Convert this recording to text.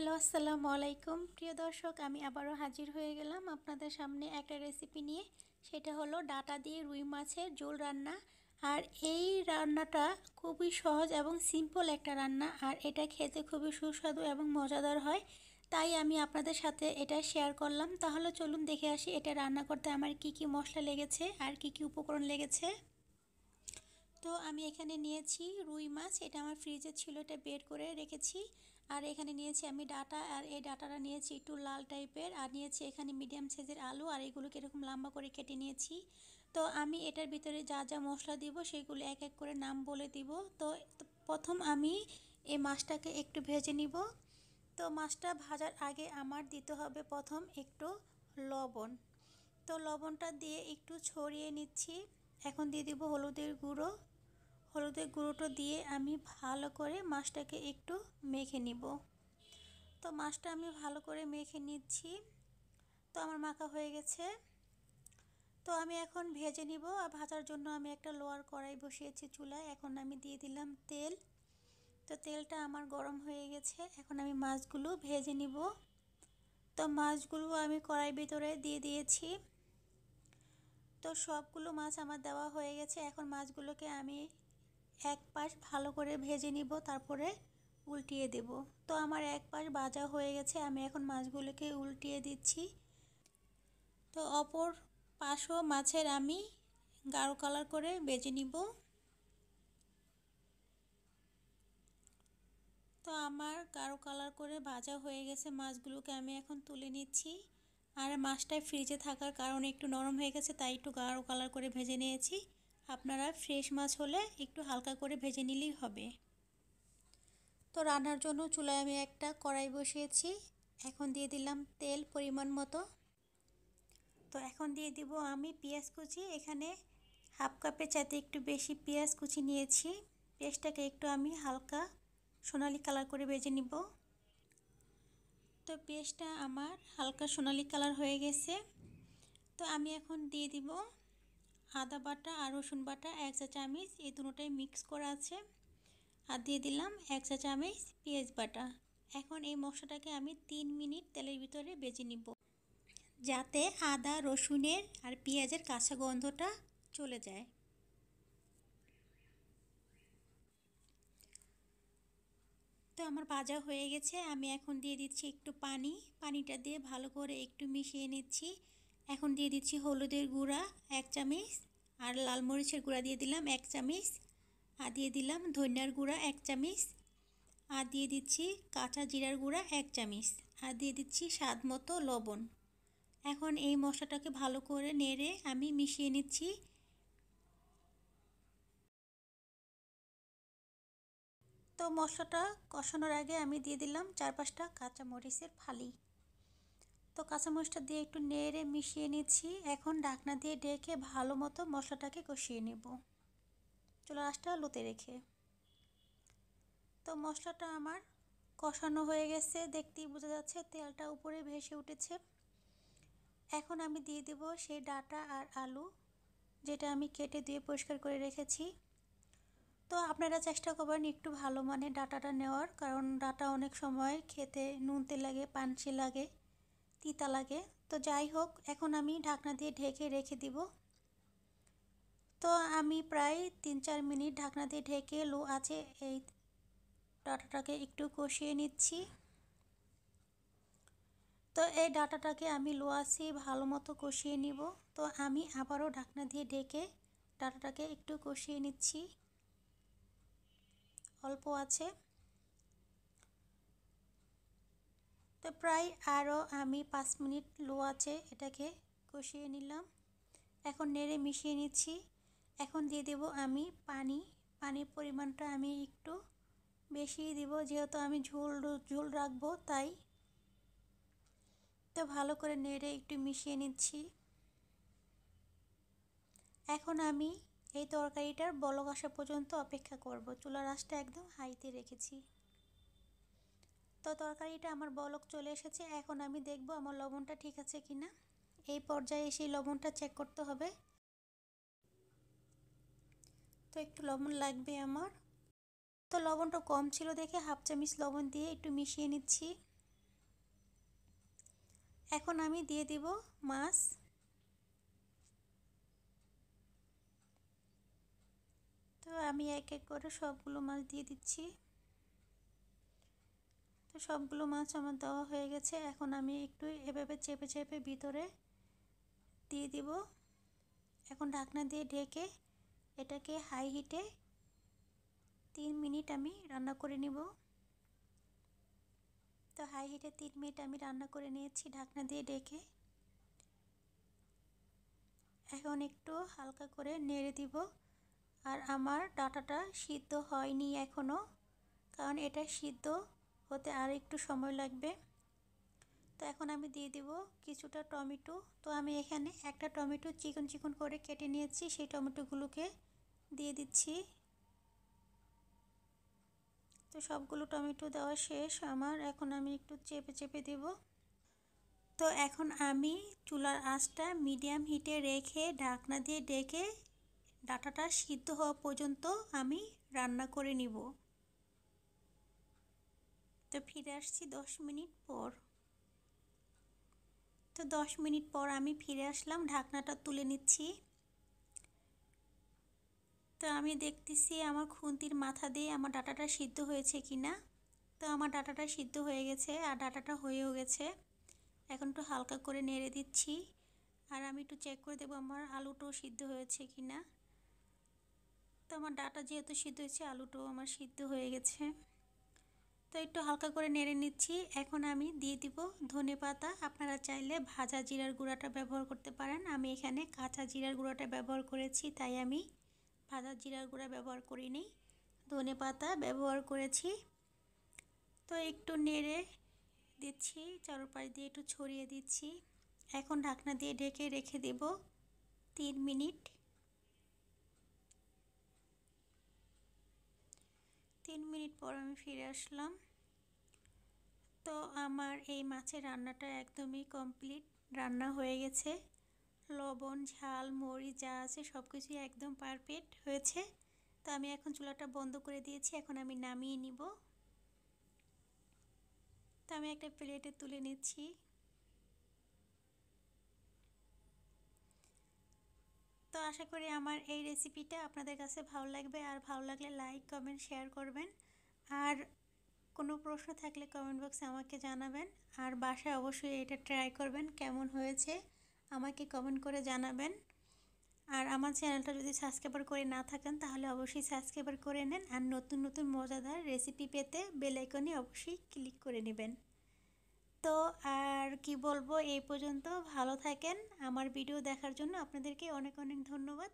hello আসসালামু আলাইকুম প্রিয় দর্শক আমি আবারও হাজির হয়ে গেলাম আপনাদের সামনে একটা রেসিপি নিয়ে সেটা হলো ডাটা দিয়ে রুই মাছের ঝোল রান্না আর এই রান্নাটা খুবই সহজ এবং সিম্পল একটা রান্না আর এটা খেতে খুবই সুস্বাদু এবং মজাদার হয় তাই আমি আপনাদের সাথে এটা শেয়ার করলাম তাহলে চলুন দেখে আসি এটা রান্না করতে আমার কি কি মশলা লেগেছে আর কি কি উপকরণ লেগেছে তো আমি এখানে নিয়েছি রুই মাছ এটা আমার ফ্রিজে ছিল এটা বের করে রেখেছি আর এখানে নিয়েছি আমি ডাটা আর এই ডাটাটা নিয়েছি একটু লাল টাইপের আর নিয়েছি এখানে মিডিয়াম সাইজের আলু আর এগুলোকে এরকম লম্বা করে কেটে নিয়েছি তো আমি এটার ভিতরে যা যা মশলা দিব সেগুলো এক এক করে নাম বলে দিব তো প্রথম আমি এই মাছটাকে একটু ভেজে নিব তো মাছটা ভাজার আগে আমার দিতে হবে প্রথম একটু লবণ তো লবণটা দিয়ে একটু ছড়িয়ে নিচ্ছি এখন দিয়ে দিব হলুদের গুঁড়ো হলুদের গুঁড়োটা দিয়ে আমি ভালো করে মাছটাকে একটু মেখে নিব তো মাছটা আমি ভালো করে মেখে নিচ্ছি তো আমার মাখা হয়ে গেছে তো আমি এখন ভেজে নিব আর ভাজার জন্য আমি একটা লোয়ার কড়াই বসিয়েছি চুলায় এখন আমি দিয়ে দিলাম তেল তো তেলটা আমার গরম হয়ে গেছে এখন আমি মাছগুলো ভেজে নিব তো মাছগুলো আমি কড়াই ভিতরে দিয়ে দিয়েছি তো সবগুলো মাছ আমার দেওয়া হয়ে গেছে এখন মাছগুলোকে আমি এক পাশ ভালো করে ভেজে নিব তারপরে উল্টিয়ে দেব তো আমার এক পাশ ভাজা হয়ে গেছে আমি এখন মাছগুলোকে উল্টিয়ে দিচ্ছি তো অপর পাশও মাছের আমি গাঢ় কালার করে বেজে নিব তো আমার গাঢ় কালার করে ভাজা হয়ে গেছে মাছগুলোকে আমি এখন তুলে নিচ্ছি আর মাছটা ফ্রিজে থাকার কারণে একটু নরম হয়ে গেছে তাই একটু গাঢ় কালার করে ভেজে নিয়েছি আপনারা ফ্রেশ মাছ হলে একটু হালকা করে ভেজে নিলেই হবে তো রান্নার জন্য চুলায় আমি একটা কড়াই বসিয়েছি এখন দিয়ে দিলাম তেল পরিমাণ মতো তো এখন দিয়ে দিব আমি পেঁয়াজ কুচি এখানে হাফ কাপের চাইতে একটু বেশি পেঁয়াজ কুচি নিয়েছি পেঁয়াজটাকে একটু আমি হালকা সোনালি কালার করে ভেজে নিব তো পেঁয়াজটা আমার হালকা সোনালি কালার হয়ে গেছে তো আমি এখন দিয়ে দিব আদা বাটা আর রসুন বাটা এক চা চামচ এই দুটোটাই মিক্স করা আছে আর দিয়ে দিলাম এক চা চামচ পেঁয়াজ বাটা এখন এই মশলাটাকে আমি তিন মিনিট তেলের ভিতরে বেজে নিব যাতে আদা রসুনের আর পেঁয়াজের কাঁচা গন্ধটা চলে যায় তো আমার ভাজা হয়ে গেছে আমি এখন দিয়ে দিচ্ছি একটু পানি পানিটা দিয়ে ভালো করে একটু মিশিয়ে নিচ্ছি এখন দিয়ে দিচ্ছি হলুদের গুঁড়া এক চামচ আর লাল মরিচের গুঁড়া দিয়ে দিলাম এক চামচ আর দিয়ে দিলাম ধনিয়ার গুঁড়া এক চামচ আর দিয়ে দিচ্ছি কাঁচা জিরার গুঁড়া এক চামচ আর দিয়ে দিচ্ছি স্বাদ মতো লবণ এখন এই মশলাটাকে ভালো করে নেড়ে আমি মিশিয়ে নিচ্ছি তো মশলাটা কষানোর আগে আমি দিয়ে দিলাম চার পাঁচটা কাঁচা মরিচের ফালি তো কাঁচা মশলা দিয়ে একটু নেড়ে মিশিয়ে নিচ্ছি এখন ডাকনা দিয়ে ডেকে ভালো মতো মশলাটাকে কষিয়ে নেব চলো আসটা লুতে রেখে তো মশলাটা আমার কষানো হয়ে গেছে দেখতেই বোঝা যাচ্ছে তেলটা উপরে ভেসে উঠেছে এখন আমি দিয়ে দেব সেই ডাটা আর আলু যেটা আমি কেটে দিয়ে পরিষ্কার করে রেখেছি তো আপনারা চেষ্টা করবেন একটু ভালো মানে ডাটাটা নেওয়ার কারণ ডাটা অনেক সময় খেতে নুনতে লাগে পানসি লাগে তিতা লাগে তো যাই হোক এখন আমি ঢাকনা দিয়ে ঢেকে রেখে দিব তো আমি প্রায় তিন চার মিনিট ঢাকনা দিয়ে ঢেকে লো আছে এই ডাটাটাকে একটু কষিয়ে নিচ্ছি তো এই ডাটাটাকে আমি লো আছে ভালো মতো কষিয়ে নিব তো আমি আবারও ঢাকনা দিয়ে ঢেকে ডাটাটাকে একটু কষিয়ে নিচ্ছি অল্প আছে তো প্রায় আরও আমি পাঁচ মিনিট লো আছে এটাকে কষিয়ে নিলাম এখন নেড়ে মিশিয়ে নিচ্ছি এখন দিয়ে দেব আমি পানি পানির পরিমাণটা আমি একটু বেশি দিব যেহেতু আমি ঝোল ঝোল রাখবো তাই তো ভালো করে নেড়ে একটু মিশিয়ে নিচ্ছি এখন আমি এই তরকারিটার বলক আসা পর্যন্ত অপেক্ষা করব চুলা রাসটা একদম হাইতে রেখেছি তো তরকারিটা আমার বলক চলে এসেছে এখন আমি দেখব আমার লবণটা ঠিক আছে কি না এই পর্যায়ে এসে লবণটা চেক করতে হবে তো একটু লবণ লাগবে আমার তো লবণটা কম ছিল দেখে হাফ চামচ লবণ দিয়ে একটু মিশিয়ে নিচ্ছি এখন আমি দিয়ে দিব মাছ তো আমি এক এক করে সবগুলো মাছ দিয়ে দিচ্ছি সবগুলো মাছ আমার দেওয়া হয়ে গেছে এখন আমি একটু এভাবে চেপে চেপে ভিতরে দিয়ে দিব এখন ঢাকনা দিয়ে ঢেকে এটাকে হাই হিটে তিন মিনিট আমি রান্না করে নিব তো হাই হিটে তিন মিনিট আমি রান্না করে নিয়েছি ঢাকনা দিয়ে ডেকে এখন একটু হালকা করে নেড়ে দিব আর আমার ডাটাটা সিদ্ধ হয়নি এখনও কারণ এটা সিদ্ধ হতে আর একটু সময় লাগবে তো এখন আমি দিয়ে দিব কিছুটা টমেটো তো আমি এখানে একটা টমেটো চিকন চিকন করে কেটে নিয়েছি সেই টমেটোগুলোকে দিয়ে দিচ্ছি তো সবগুলো টমেটো দেওয়া শেষ আমার এখন আমি একটু চেপে চেপে দেব তো এখন আমি চুলার আঁচটা মিডিয়াম হিটে রেখে ঢাকনা দিয়ে ডেকে ডাটাটা সিদ্ধ হওয়া পর্যন্ত আমি রান্না করে নিব তো ফিরে আসছি দশ মিনিট পর তো দশ মিনিট পর আমি ফিরে আসলাম ঢাকনাটা তুলে নিচ্ছি তো আমি দেখতেছি আমার খুন্তির মাথা দিয়ে আমার ডাটাটা সিদ্ধ হয়েছে কি না তো আমার ডাটাটা সিদ্ধ হয়ে গেছে আর ডাটাটা হয়েও গেছে এখন একটু হালকা করে নেড়ে দিচ্ছি আর আমি একটু চেক করে দেবো আমার আলুটাও সিদ্ধ হয়েছে কি না তো আমার ডাটা যেহেতু সিদ্ধ হয়েছে আলুটাও আমার সিদ্ধ হয়ে গেছে তো একটু হালকা করে নেড়ে নিচ্ছি এখন আমি দিয়ে দিব ধনে পাতা আপনারা চাইলে ভাজা জিরার গুঁড়াটা ব্যবহার করতে পারেন আমি এখানে কাঁচা জিরার গুঁড়াটা ব্যবহার করেছি তাই আমি ভাজা জিরার গুঁড়া ব্যবহার করিনি ধনে পাতা ব্যবহার করেছি তো একটু নেড়ে দিচ্ছি চারোপাশ দিয়ে একটু ছড়িয়ে দিচ্ছি এখন ঢাকনা দিয়ে ঢেকে রেখে দেব তিন মিনিট মিনিট পর আমি ফিরে আসলাম তো আমার এই মাছের রান্নাটা একদমই কমপ্লিট রান্না হয়ে গেছে লবণ ঝাল মরিচ যা আছে সব কিছুই একদম পারফেক্ট হয়েছে তো আমি এখন চুলাটা বন্ধ করে দিয়েছি এখন আমি নামিয়ে নিব তো আমি একটা প্লেটে তুলে নিচ্ছি তো আশা করি আমার এই রেসিপিটা আপনাদের কাছে ভালো লাগবে আর ভালো লাগলে লাইক কমেন্ট শেয়ার করবেন আর কোনো প্রশ্ন থাকলে কমেন্ট বক্সে আমাকে জানাবেন আর বাসায় অবশ্যই এটা ট্রাই করবেন কেমন হয়েছে আমাকে কমেন্ট করে জানাবেন আর আমার চ্যানেলটা যদি সাবস্ক্রাইবার করে না থাকেন তাহলে অবশ্যই সাবস্ক্রাইবার করে নেন আর নতুন নতুন মজাদার রেসিপি পেতে বেলাইকনে অবশ্যই ক্লিক করে নেবেন তো আর কি বলবো এই পর্যন্ত ভালো থাকেন আমার ভিডিও দেখার জন্য আপনাদেরকে অনেক অনেক ধন্যবাদ